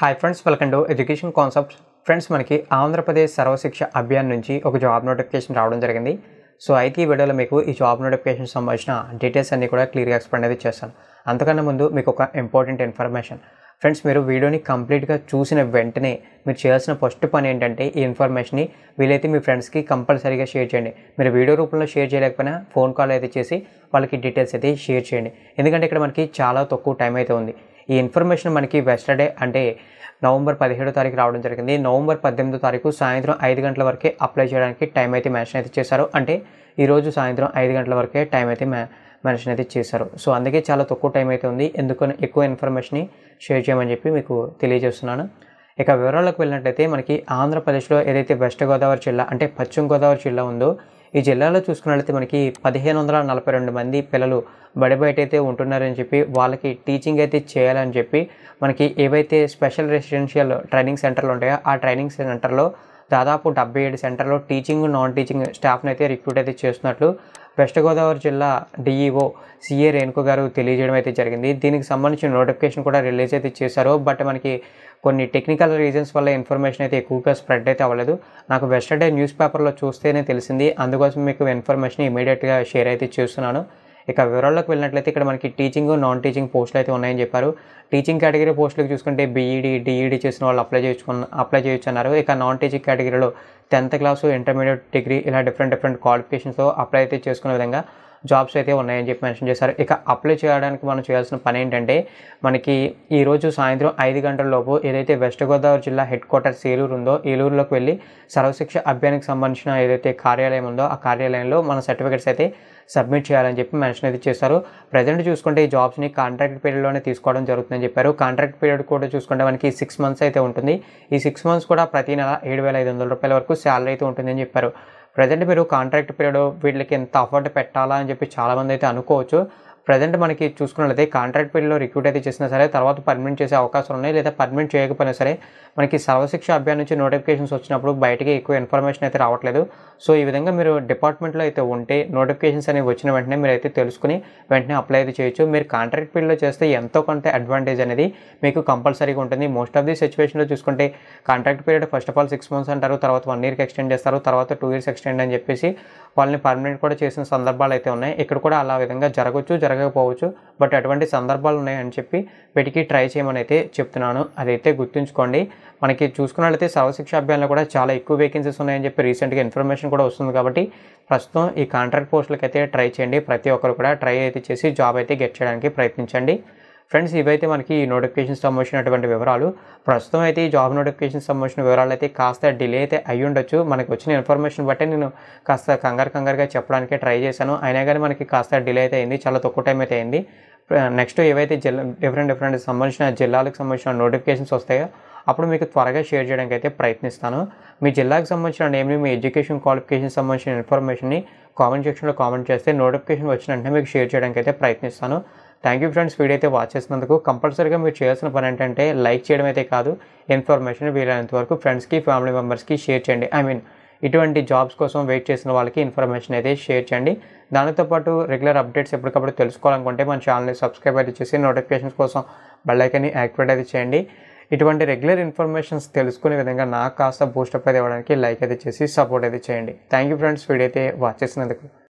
hi friends welcome to education concept friends మనకి ఆంధ్రప్రదేశ్ సర్వశిక్ష అభియాన్ నుంచి ఒక జాబ్ నోటిఫికేషన్ రావడం జరిగింది సో అయితే ఈ వీడియోలో మీకు ఈ జాబ్ నోటిఫికేషన్ సంబంధించిన డీటెయిల్స్ అన్నీ కూడా క్లియర్గా ఎక్స్ప్లెయిన్ అనేది చేస్తాను అంతకన్నా ముందు మీకు ఒక ఇంపార్టెంట్ ఇన్ఫర్మేషన్ ఫ్రెండ్స్ మీరు వీడియోని కంప్లీట్గా చూసిన వెంటనే మీరు చేయాల్సిన ఫస్ట్ పని ఏంటంటే ఈ ఇన్ఫర్మేషన్ని వీలైతే మీ ఫ్రెండ్స్కి కంపల్సరీగా షేర్ చేయండి మీరు వీడియో రూపంలో షేర్ చేయలేకపోయినా ఫోన్ కాల్ అయితే చేసి వాళ్ళకి డీటెయిల్స్ అయితే షేర్ చేయండి ఎందుకంటే ఇక్కడ మనకి చాలా తక్కువ టైం అయితే ఉంది ఈ ఇన్ఫర్మేషన్ మనకి వెస్టర్డే అంటే నవంబర్ పదిహేడో తారీఖు రావడం జరిగింది నవంబర్ పద్దెనిమిదో తారీఖు సాయంత్రం ఐదు గంటల వరకే అప్లై చేయడానికి టైం అయితే మెన్షన్ అయితే చేశారు అంటే ఈరోజు సాయంత్రం ఐదు గంటల వరకే టైం అయితే మెన్షన్ అయితే చేశారు సో అందుకే చాలా తక్కువ టైం అయితే ఉంది ఎందుకని ఎక్కువ ఇన్ఫర్మేషన్ని షేర్ చేయమని చెప్పి మీకు తెలియజేస్తున్నాను ఇక వివరాలకు వెళ్ళినట్లయితే మనకి ఆంధ్రప్రదేశ్లో ఏదైతే వెస్ట్ గోదావరి జిల్లా అంటే పశ్చిమ గోదావరి జిల్లా ఉందో ఈ జిల్లాలో చూసుకున్నట్లయితే మనకి పదిహేను వందల నలభై రెండు మంది పిల్లలు బడి బయట అయితే ఉంటున్నారని చెప్పి వాళ్ళకి టీచింగ్ అయితే చేయాలని చెప్పి మనకి ఏవైతే స్పెషల్ రెసిడెన్షియల్ ట్రైనింగ్ సెంటర్లు ఉంటాయో ఆ ట్రైనింగ్ సెంటర్లో దాదాపు డెబ్బై ఏడు సెంటర్లో టీచింగ్ నాన్ టీచింగ్ స్టాఫ్ని అయితే రిక్రూట్ అయితే చేస్తున్నట్లు వెస్ట్ గోదావరి జిల్లా డిఈఓ సిఏ రేణుకు గారు తెలియజేయడం అయితే జరిగింది దీనికి సంబంధించిన నోటిఫికేషన్ కూడా రిలీజ్ అయితే చేశారు బట్ మనకి కొన్ని టెక్నికల్ రీజన్స్ వల్ల ఇన్ఫర్మేషన్ అయితే ఎక్కువగా స్ప్రెడ్ అయితే అవ్వలేదు నాకు వెస్టర్డే న్యూస్ పేపర్లో చూస్తేనే తెలిసింది అందుకోసం మీకు ఇన్ఫర్మేషన్ ఇమీడియట్గా షేర్ అయితే చేస్తున్నాను ఇక వివరాల్లోకి వెళ్ళినట్లయితే ఇక్కడ మనకి టీచింగ్ నాన్ టీచింగ్ పోస్టులు అయితే ఉన్నాయని చెప్పారు టీచింగ్ కేటగిరీ పోస్టులకు చూసుకుంటే బీఈడి డిఈడి e e చేసిన వాళ్ళు అప్లై చేసుకున్న అప్లై చేయొచ్చు అన్నారు ఇక నాన్ టీచింగ్ కేటగిరీలో టెన్త్ క్లాసు ఇంటర్మీడియట్ డిగ్రీ ఇలా డిఫరెంట్ డిఫరెంట్ క్వాలిఫికేషన్స్తో అప్లై అయితే చేసుకునే విధంగా జాబ్స్ అయితే ఉన్నాయని చెప్పి మెన్షన్ చేశారు ఇక అప్లై చేయడానికి మనం చేయాల్సిన పని ఏంటంటే మనకి ఈరోజు సాయంత్రం ఐదు గంటల లోపు ఏదైతే వెస్ట్ గోదావరి జిల్లా హెడ్ క్వార్టర్స్ ఏలూరు ఉందో ఏలూరులోకి వెళ్ళి సర్వశిక్ష అభ్యానికి సంబంధించిన ఏదైతే కార్యాలయం ఉందో ఆ కార్యాలయంలో మన సర్టిఫికేట్స్ అయితే సబ్మిట్ చేయాలని చెప్పి మెన్షన్ అయితే చేశారు ప్రజెంట్ చూసుకుంటే ఈ జాబ్స్ని కాంట్రాక్ట్ పీరియడ్లోనే తీసుకోవడం జరుగుతుందని చెప్పారు కాంట్రాక్ట్ పీరియడ్ కూడా చూసుకుంటే మనకి సిక్స్ మంత్స్ అయితే ఉంటుంది ఈ సిక్స్ మంత్స్ కూడా ప్రతి నెల ఏడు వేల ఐదు వందల రూపాయల వరకు శాలరీ అయితే ఉంటుందని చెప్పారు ప్రజెంట్ మీరు కాంట్రాక్ట్ పీరియడ్ వీళ్ళకి ఎంత అఫర్ట్ పెట్టాలా అని చెప్పి చాలామంది అయితే అనుకోవచ్చు ప్రజెంట్ మనకి చూసుకున్నట్లయితే కాంట్రాక్ట్ పీరియడ్లో రిక్రూట్ అయితే చేసినా సరే తర్వాత పర్మనెంట్ చేసే అవకాశాలు ఉన్నాయి లేదా పర్మనెంట్ చేయకపోయినా సరే మనకి సర్వశిక్ష అభియాన్ నుంచి నోటిఫికేషన్స్ వచ్చినప్పుడు బయటకి ఎక్కువ ఇన్ఫర్మేషన్ అయితే రావట్లేదు సో ఈ విధంగా మీరు డిపార్ట్మెంట్లో అయితే ఉంటే నోటిఫికేషన్స్ అనేవి వచ్చిన వెంటనే మీరు అయితే తెలుసుకుని వెంటనే అప్లై అయితే చేయొచ్చు మీరు కాంట్రాక్ట్ పీరియడ్లో చేస్తే ఎంతో కొంత అడ్వాంటేజ్ అనేది మీకు కంపల్సరీగా ఉంటుంది మోస్ట్ ఆఫ్ ది సిచ్యువేషన్లో చూసుకుంటే contract period first of all six months అంటారు తర్వాత వన్ ఇయర్కి ఎక్స్టెండ్ చేస్తారు తర్వాత టూ ఇయర్స్ ఎక్స్టెండ్ అని చెప్పేసి వాళ్ళని పర్మనెంట్ కూడా చేసిన సందర్భాలు అయితే ఉన్నాయి ఇక్కడ కూడా అలా విధంగా జరగవచ్చు జరగకపోవచ్చు బట్ అటువంటి సందర్భాలు ఉన్నాయని చెప్పి వెటికి ట్రై చేయమని అయితే చెప్తున్నాను అదైతే గుర్తుంచుకోండి మనకి చూసుకున్నట్లయితే సర్వశిక్ష అభియాన్లో కూడా చాలా ఎక్కువ వేకెన్సీస్ ఉన్నాయని చెప్పి రీసెంట్గా ఇన్ఫర్మేషన్ కూడా వస్తుంది కాబట్టి ప్రస్తుతం ఈ కాంట్రాక్ట్ పోస్టులకి అయితే ట్రై చేయండి ప్రతి ఒక్కరు కూడా ట్రై అయితే చేసి జాబ్ అయితే గెట్ చేయడానికి ప్రయత్నించండి ఫ్రెండ్స్ ఇవైతే మనకి నోటిఫికేషన్స్ సంబంధించినటువంటి వివరాలు ప్రస్తుతం అయితే ఈ జాబ్ నోటిఫికేషన్ సంబంధించిన వివరాలు అయితే కాస్త డిలే అయితే అయ్యి ఉండొచ్చు మనకు వచ్చిన ఇన్ఫర్మేషన్ బట్టి నేను కాస్త కంగారు కంగారుగా చెప్పడానికి ట్రై చేశాను అయినా కానీ మనకి కాస్త డిలే అయితే అయింది చాలా తక్కువ టైం అయితే అయింది నెక్స్ట్ ఏవైతే జిల్లా డిఫరెంట్ డిఫరెంట్ సంబంధించిన జిల్లాలకు సంబంధించిన నోటిఫికేషన్స్ వస్తాయో అప్పుడు మీకు త్వరగా షేర్ చేయడానికి అయితే ప్రయత్నిస్తాను మీ జిల్లాకు సంబంధించిన ఏమి మీ ఎడ్యుకేషన్ క్వాలిఫికేషన్ సంబంధించిన ఇన్ఫర్మేషన్ని కామెంట్ సెక్షన్లో కామెంట్ చేస్తే నోటిఫికేషన్ వచ్చిన వెంటనే మీకు షేర్ చేయడానికి అయితే ప్రయత్నిస్తాను థ్యాంక్ యూ ఫ్రెండ్స్ వీడియో అయితే వాచ్ చేసినందుకు కంపల్సరీగా మీరు చేయాల్సిన పని ఏంటంటే లైక్ చేయడం అయితే కాదు ఇన్ఫర్మేషన్ వీలైనంత వరకు ఫ్రెండ్స్కి ఫ్యామిలీ మెంబర్స్కి షేర్ చేయండి ఐ మీన్ ఇటువంటి జాబ్స్ కోసం వెయిట్ చేసిన వాళ్ళకి ఇన్ఫర్మేషన్ అయితే షేర్ చేయండి దానితో పాటు రెగ్యులర్ అప్డేట్స్ ఎప్పటికప్పుడు తెలుసుకోవాలనుకుంటే మన ఛానల్ని సబ్స్క్రైబ్ అయితే చేసి నోటిఫికేషన్స్ కోసం బెల్లైకన్ని యాక్టివేట్ అయితే చేయండి ఇటువంటి రెగ్యులర్ ఇన్ఫర్మేషన్స్ తెలుసుకునే విధంగా నాకు కాస్త బూస్టప్ అయితే ఇవ్వడానికి లైక్ అయితే చేసి సపోర్ట్ అయితే చేయండి థ్యాంక్ యూ ఫ్రెండ్స్ వీడియో అయితే వాచ్ చేసినందుకు